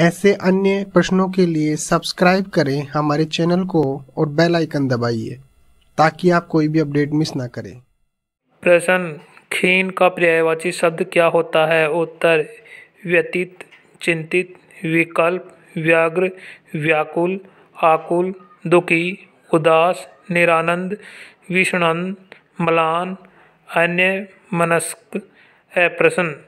ऐसे अन्य प्रश्नों के लिए सब्सक्राइब करें हमारे चैनल को और बेल आइकन दबाइए ताकि आप कोई भी अपडेट मिस ना करें प्रश्न खीन का पर्यायवाची शब्द क्या होता है उत्तर व्यतीत चिंतित विकल्प व्याग्र व्याकुल आकुल दुखी उदास निरानंद विषणन मलान अन्य मनस्क अप्रसन्न